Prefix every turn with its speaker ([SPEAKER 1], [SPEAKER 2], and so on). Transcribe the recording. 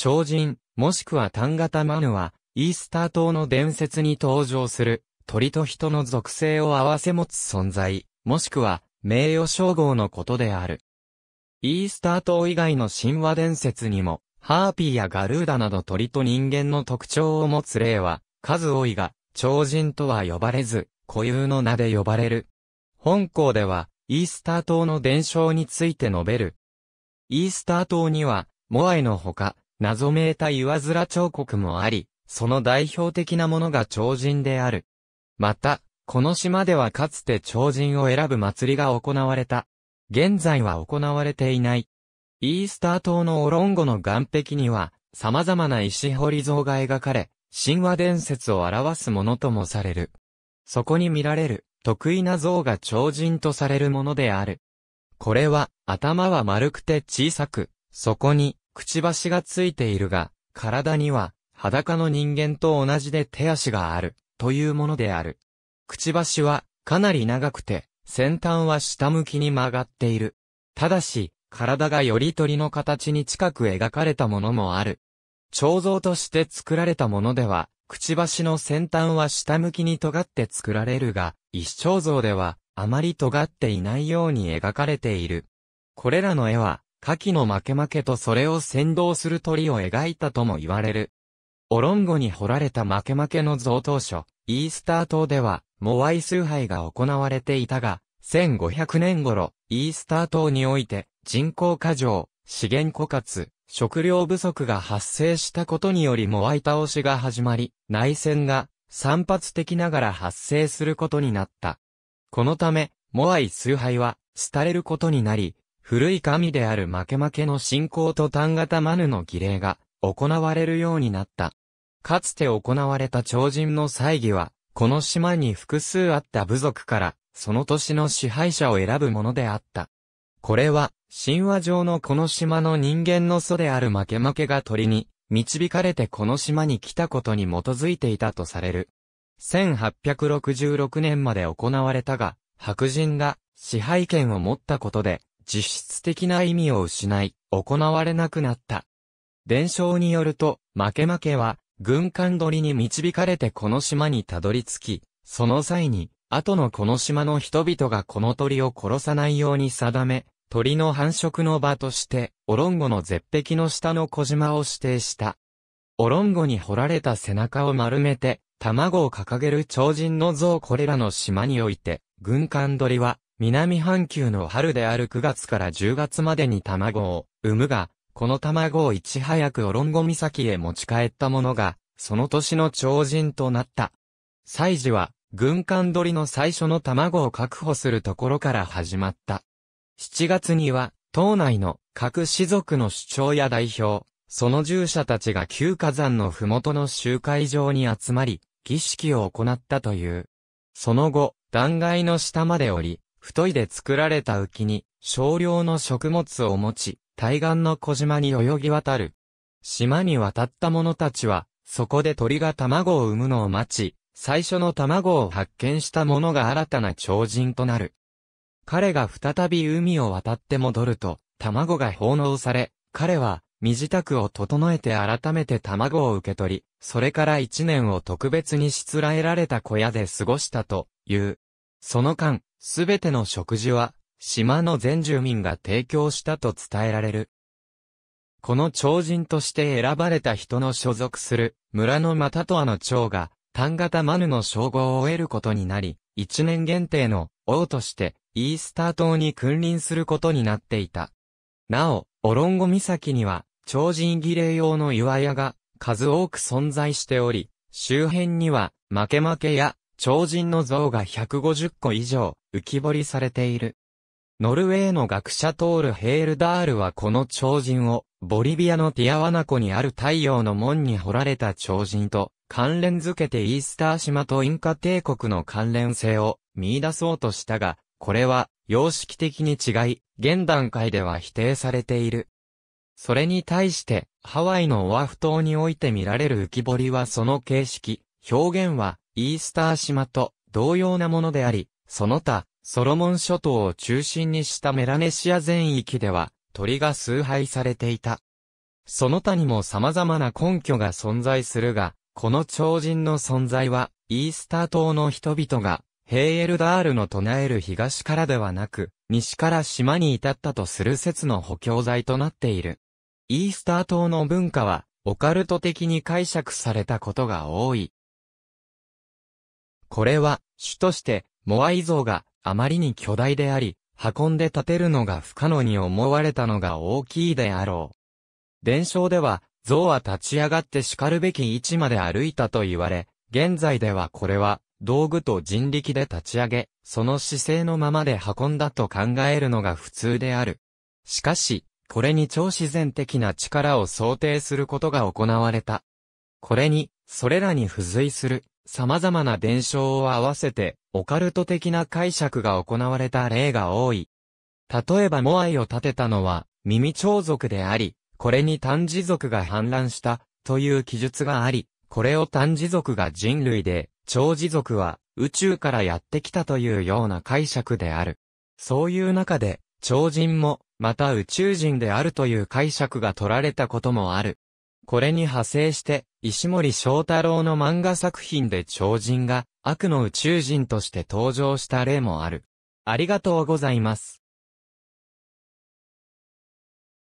[SPEAKER 1] 超人、もしくは単型マヌは、イースター島の伝説に登場する、鳥と人の属性を併せ持つ存在、もしくは、名誉称号のことである。イースター島以外の神話伝説にも、ハーピーやガルーダなど鳥と人間の特徴を持つ例は、数多いが、超人とは呼ばれず、固有の名で呼ばれる。本校では、イースター島の伝承について述べる。イースター島には、モアイのほか、謎めいた岩面彫刻もあり、その代表的なものが超人である。また、この島ではかつて超人を選ぶ祭りが行われた。現在は行われていない。イースター島のオロンゴの岩壁には、様々な石彫り像が描かれ、神話伝説を表すものともされる。そこに見られる、得意な像が超人とされるものである。これは、頭は丸くて小さく、そこに、くちばしがついているが、体には、裸の人間と同じで手足がある、というものである。くちばしは、かなり長くて、先端は下向きに曲がっている。ただし、体がより鳥の形に近く描かれたものもある。彫像として作られたものでは、くちばしの先端は下向きに尖って作られるが、一彫像では、あまり尖っていないように描かれている。これらの絵は、下記の負け負けとそれを先導する鳥を描いたとも言われる。オロンゴに掘られた負け負けの贈答書、イースター島では、モワイ崇拝が行われていたが、1500年頃、イースター島において、人口過剰、資源枯渇、食料不足が発生したことによりモワイ倒しが始まり、内戦が散発的ながら発生することになった。このため、モワイ崇拝は、廃れることになり、古い神である負け負けの信仰と単型マヌの儀礼が行われるようになった。かつて行われた超人の祭儀は、この島に複数あった部族から、その年の支配者を選ぶものであった。これは、神話上のこの島の人間の祖である負け負けが鳥に、導かれてこの島に来たことに基づいていたとされる。1866年まで行われたが、白人が支配権を持ったことで、実質的な意味を失い、行われなくなった。伝承によると、負け負けは、軍艦取りに導かれてこの島にたどり着き、その際に、後のこの島の人々がこの鳥を殺さないように定め、鳥の繁殖の場として、オロンゴの絶壁の下の小島を指定した。オロンゴに掘られた背中を丸めて、卵を掲げる超人の像これらの島において、軍艦鳥は、南半球の春である9月から10月までに卵を産むが、この卵をいち早くオロンゴ岬へ持ち帰ったものが、その年の超人となった。祭事は、軍艦鳥の最初の卵を確保するところから始まった。7月には、島内の各氏族の主張や代表、その従者たちが旧火山の麓の集会場に集まり、儀式を行ったという。その後、断崖の下まで降り、太いで作られた浮きに、少量の食物を持ち、対岸の小島に泳ぎ渡る。島に渡った者たちは、そこで鳥が卵を産むのを待ち、最初の卵を発見した者が新たな超人となる。彼が再び海を渡って戻ると、卵が奉納され、彼は、身支度を整えて改めて卵を受け取り、それから一年を特別にしつらえられた小屋で過ごしたという。その間、すべての食事は、島の全住民が提供したと伝えられる。この超人として選ばれた人の所属する、村のマタトアの長が、単型マヌの称号を得ることになり、一年限定の王として、イースター島に君臨することになっていた。なお、オロンゴ岬には、超人儀礼用の岩屋が、数多く存在しており、周辺には、負け負けや、超人の像が150個以上、浮き彫りされている。ノルウェーの学者トール・ヘールダールはこの超人を、ボリビアのティアワナ湖にある太陽の門に掘られた超人と、関連づけてイースター島とインカ帝国の関連性を見出そうとしたが、これは様式的に違い、現段階では否定されている。それに対して、ハワイのオアフ島において見られる浮き彫りはその形式、表現はイースター島と同様なものであり、その他、ソロモン諸島を中心にしたメラネシア全域では、鳥が崇拝されていた。その他にも様々な根拠が存在するが、この超人の存在は、イースター島の人々が、ヘーエルダールの唱える東からではなく、西から島に至ったとする説の補強材となっている。イースター島の文化は、オカルト的に解釈されたことが多い。これは、主として、モアイ像があまりに巨大であり、運んで建てるのが不可能に思われたのが大きいであろう。伝承では、像は立ち上がって叱るべき位置まで歩いたと言われ、現在ではこれは、道具と人力で立ち上げ、その姿勢のままで運んだと考えるのが普通である。しかし、これに超自然的な力を想定することが行われた。これに、それらに付随する、様々な伝承を合わせて、オカルト的な解釈が行われた例が多い。例えばモアイを建てたのは、耳蝶族であり、これに炭字族が反乱した、という記述があり、これを炭字族が人類で、超字族は宇宙からやってきたというような解釈である。そういう中で、超人も、また宇宙人であるという解釈が取られたこともある。これに派生して、石森章太郎の漫画作品で超人が悪の宇宙人として登場した例もある。ありがとうございます。